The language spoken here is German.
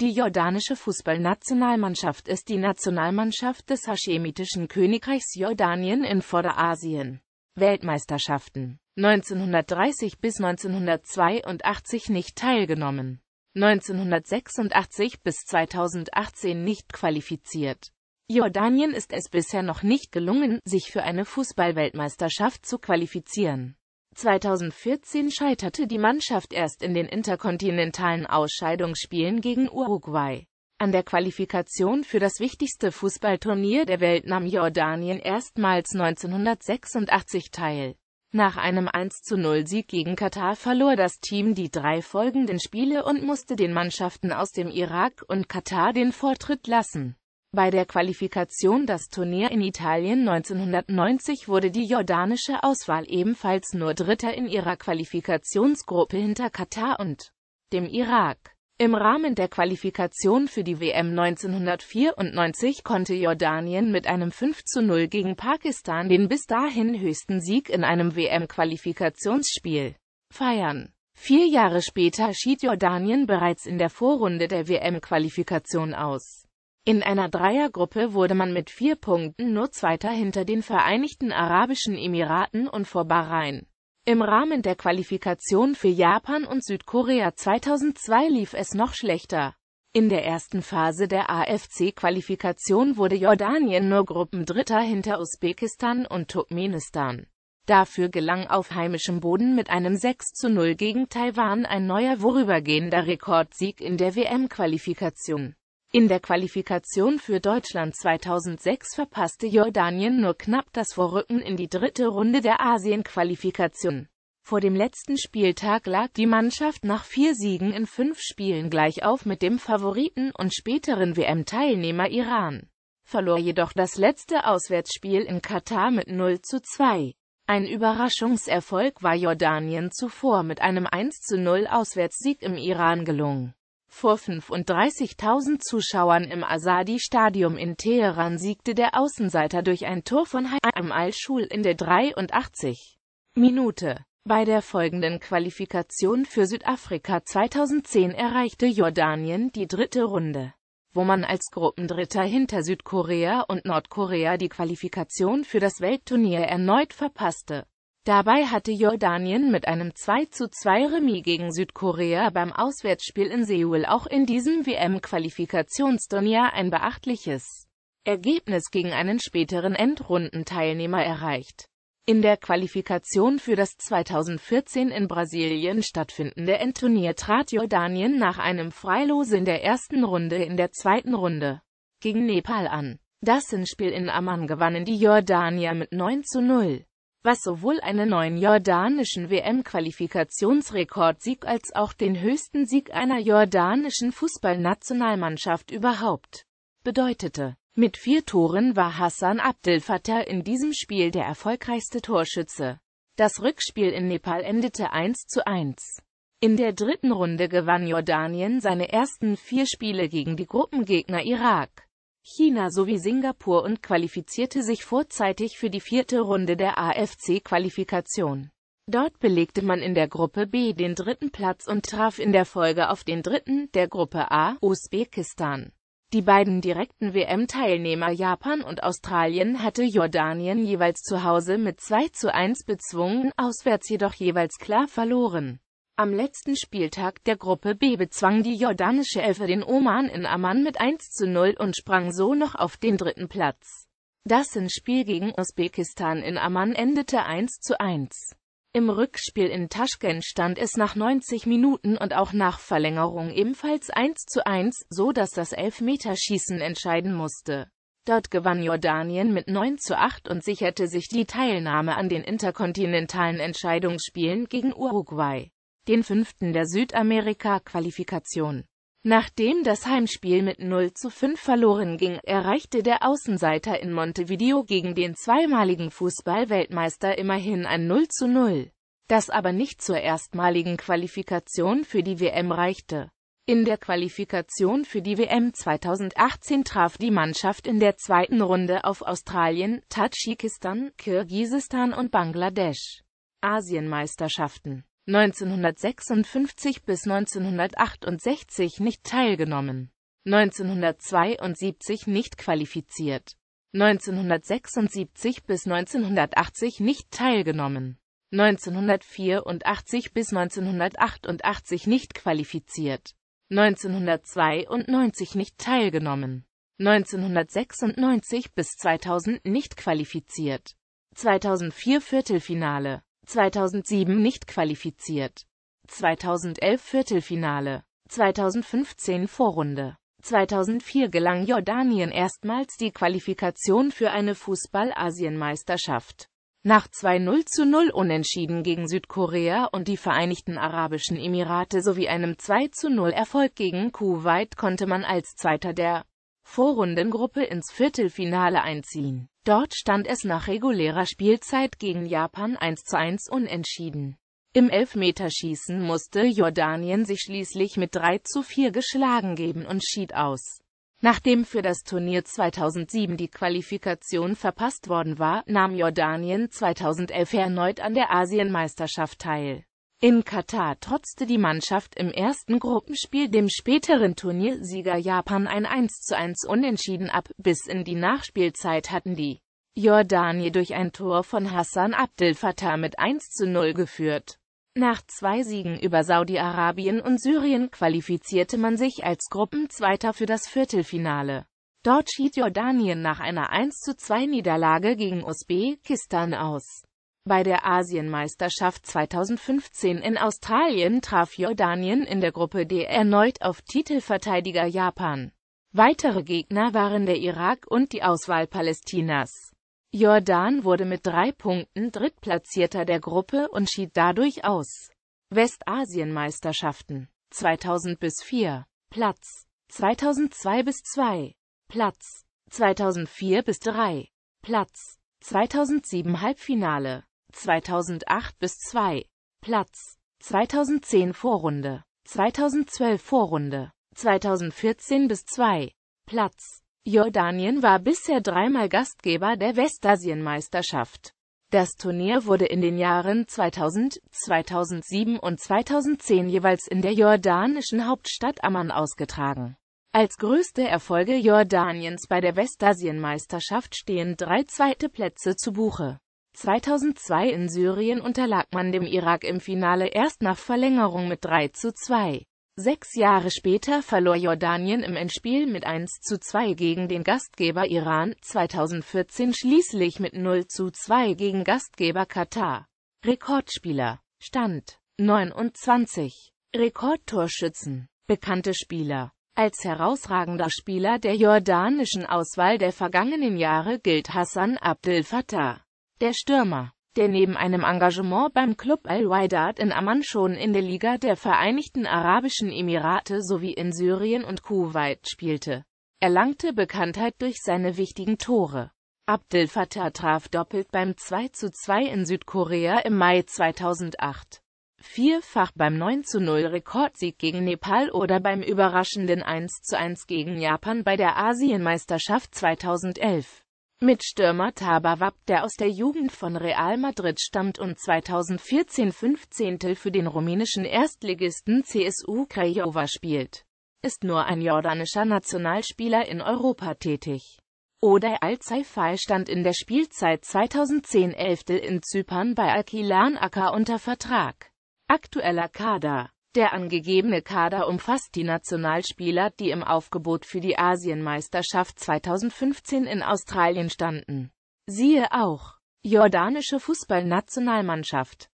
Die jordanische Fußballnationalmannschaft ist die Nationalmannschaft des haschemitischen Königreichs Jordanien in Vorderasien. Weltmeisterschaften 1930 bis 1982 nicht teilgenommen. 1986 bis 2018 nicht qualifiziert. Jordanien ist es bisher noch nicht gelungen, sich für eine Fußballweltmeisterschaft zu qualifizieren. 2014 scheiterte die Mannschaft erst in den interkontinentalen Ausscheidungsspielen gegen Uruguay. An der Qualifikation für das wichtigste Fußballturnier der Welt nahm Jordanien erstmals 1986 teil. Nach einem 1-0-Sieg gegen Katar verlor das Team die drei folgenden Spiele und musste den Mannschaften aus dem Irak und Katar den Vortritt lassen. Bei der Qualifikation das Turnier in Italien 1990 wurde die jordanische Auswahl ebenfalls nur Dritter in ihrer Qualifikationsgruppe hinter Katar und dem Irak. Im Rahmen der Qualifikation für die WM 1994 konnte Jordanien mit einem 5 zu 0 gegen Pakistan den bis dahin höchsten Sieg in einem WM-Qualifikationsspiel feiern. Vier Jahre später schied Jordanien bereits in der Vorrunde der WM-Qualifikation aus. In einer Dreiergruppe wurde man mit vier Punkten nur Zweiter hinter den Vereinigten Arabischen Emiraten und vor Bahrain. Im Rahmen der Qualifikation für Japan und Südkorea 2002 lief es noch schlechter. In der ersten Phase der AFC-Qualifikation wurde Jordanien nur Gruppendritter hinter Usbekistan und Turkmenistan. Dafür gelang auf heimischem Boden mit einem 6 zu 0 gegen Taiwan ein neuer vorübergehender Rekordsieg in der WM-Qualifikation. In der Qualifikation für Deutschland 2006 verpasste Jordanien nur knapp das Vorrücken in die dritte Runde der Asien-Qualifikation. Vor dem letzten Spieltag lag die Mannschaft nach vier Siegen in fünf Spielen gleich auf mit dem Favoriten und späteren WM-Teilnehmer Iran, verlor jedoch das letzte Auswärtsspiel in Katar mit 0 zu 2. Ein Überraschungserfolg war Jordanien zuvor mit einem 1 zu 0 Auswärtssieg im Iran gelungen. Vor 35.000 Zuschauern im azadi stadium in Teheran siegte der Außenseiter durch ein Tor von Haim al-Schul in der 83. Minute. Bei der folgenden Qualifikation für Südafrika 2010 erreichte Jordanien die dritte Runde, wo man als Gruppendritter hinter Südkorea und Nordkorea die Qualifikation für das Weltturnier erneut verpasste. Dabei hatte Jordanien mit einem 2 zu 2 Remis gegen Südkorea beim Auswärtsspiel in Seoul auch in diesem WM-Qualifikationsturnier ein beachtliches Ergebnis gegen einen späteren Endrundenteilnehmer erreicht. In der Qualifikation für das 2014 in Brasilien stattfindende Endturnier trat Jordanien nach einem Freilos in der ersten Runde in der zweiten Runde gegen Nepal an. Das Hinspiel in Amman gewannen die Jordanier mit 9 zu 0 was sowohl einen neuen jordanischen WM-Qualifikationsrekordsieg als auch den höchsten Sieg einer jordanischen Fußballnationalmannschaft überhaupt bedeutete. Mit vier Toren war Hassan Abdel Fattah in diesem Spiel der erfolgreichste Torschütze. Das Rückspiel in Nepal endete 1 zu 1. In der dritten Runde gewann Jordanien seine ersten vier Spiele gegen die Gruppengegner Irak. China sowie Singapur und qualifizierte sich vorzeitig für die vierte Runde der AFC-Qualifikation. Dort belegte man in der Gruppe B den dritten Platz und traf in der Folge auf den dritten, der Gruppe A, Usbekistan. Die beiden direkten WM-Teilnehmer Japan und Australien hatte Jordanien jeweils zu Hause mit 2 zu 1 bezwungen, auswärts jedoch jeweils klar verloren. Am letzten Spieltag der Gruppe B bezwang die jordanische Elfe den Oman in Amman mit 1 zu 0 und sprang so noch auf den dritten Platz. Das in Spiel gegen Usbekistan in Amman endete 1 zu 1. Im Rückspiel in Taschkent stand es nach 90 Minuten und auch nach Verlängerung ebenfalls 1 zu 1, so dass das Elfmeterschießen entscheiden musste. Dort gewann Jordanien mit 9 zu 8 und sicherte sich die Teilnahme an den interkontinentalen Entscheidungsspielen gegen Uruguay den fünften der Südamerika-Qualifikation. Nachdem das Heimspiel mit 0 zu 5 verloren ging, erreichte der Außenseiter in Montevideo gegen den zweimaligen Fußballweltmeister immerhin ein 0 zu 0, das aber nicht zur erstmaligen Qualifikation für die WM reichte. In der Qualifikation für die WM 2018 traf die Mannschaft in der zweiten Runde auf Australien, Tadschikistan, Kirgisistan und Bangladesch. Asienmeisterschaften 1956 bis 1968 nicht teilgenommen, 1972 nicht qualifiziert, 1976 bis 1980 nicht teilgenommen, 1984 bis 1988 nicht qualifiziert, 1992 nicht teilgenommen, 1996 bis 2000 nicht qualifiziert, 2004 Viertelfinale 2007 nicht qualifiziert. 2011 Viertelfinale, 2015 Vorrunde. 2004 gelang Jordanien erstmals die Qualifikation für eine Fußball-Asienmeisterschaft. Nach 2-0 zu 0 Unentschieden gegen Südkorea und die Vereinigten Arabischen Emirate sowie einem 2 zu 0 Erfolg gegen Kuwait konnte man als Zweiter der Vorrundengruppe ins Viertelfinale einziehen. Dort stand es nach regulärer Spielzeit gegen Japan 1 zu 1 unentschieden. Im Elfmeterschießen musste Jordanien sich schließlich mit 3 zu 4 geschlagen geben und schied aus. Nachdem für das Turnier 2007 die Qualifikation verpasst worden war, nahm Jordanien 2011 erneut an der Asienmeisterschaft teil. In Katar trotzte die Mannschaft im ersten Gruppenspiel dem späteren Turniersieger Japan ein 1 zu 1 Unentschieden ab, bis in die Nachspielzeit hatten die Jordanier durch ein Tor von Hassan Abdel Fattah mit 1 zu 0 geführt. Nach zwei Siegen über Saudi-Arabien und Syrien qualifizierte man sich als Gruppenzweiter für das Viertelfinale. Dort schied Jordanien nach einer 1 zu 2 Niederlage gegen Usbekistan aus. Bei der Asienmeisterschaft 2015 in Australien traf Jordanien in der Gruppe D erneut auf Titelverteidiger Japan. Weitere Gegner waren der Irak und die Auswahl Palästinas. Jordan wurde mit drei Punkten Drittplatzierter der Gruppe und schied dadurch aus. Westasienmeisterschaften 2000 bis 4 Platz 2002 bis 2 Platz 2004 bis 3 Platz 2007 Halbfinale 2008 bis 2. Platz 2010 Vorrunde 2012 Vorrunde 2014 bis 2. Platz Jordanien war bisher dreimal Gastgeber der Westasienmeisterschaft. Das Turnier wurde in den Jahren 2000, 2007 und 2010 jeweils in der jordanischen Hauptstadt Amman ausgetragen. Als größte Erfolge Jordaniens bei der Westasienmeisterschaft stehen drei zweite Plätze zu Buche. 2002 in Syrien unterlag man dem Irak im Finale erst nach Verlängerung mit 3 zu 2. Sechs Jahre später verlor Jordanien im Endspiel mit 1 zu 2 gegen den Gastgeber Iran, 2014 schließlich mit 0 zu 2 gegen Gastgeber Katar. Rekordspieler. Stand 29. Rekordtorschützen. Bekannte Spieler. Als herausragender Spieler der jordanischen Auswahl der vergangenen Jahre gilt Hassan Abdel Fattah. Der Stürmer, der neben einem Engagement beim Club al waidat in Amman schon in der Liga der Vereinigten Arabischen Emirate sowie in Syrien und Kuwait spielte, erlangte Bekanntheit durch seine wichtigen Tore. Abdel Fattah traf doppelt beim 2 zu 2 in Südkorea im Mai 2008, vierfach beim 9 0 Rekordsieg gegen Nepal oder beim überraschenden 1-1 gegen Japan bei der Asienmeisterschaft 2011. Mit Stürmer Tabawab, der aus der Jugend von Real Madrid stammt und 2014 15. für den rumänischen Erstligisten CSU Craiova spielt, ist nur ein jordanischer Nationalspieler in Europa tätig. Oder Al-Saifai stand in der Spielzeit 2010-11 in Zypern bei al Akilan Akka unter Vertrag. Aktueller Kader der angegebene Kader umfasst die Nationalspieler, die im Aufgebot für die Asienmeisterschaft 2015 in Australien standen. Siehe auch Jordanische Fußballnationalmannschaft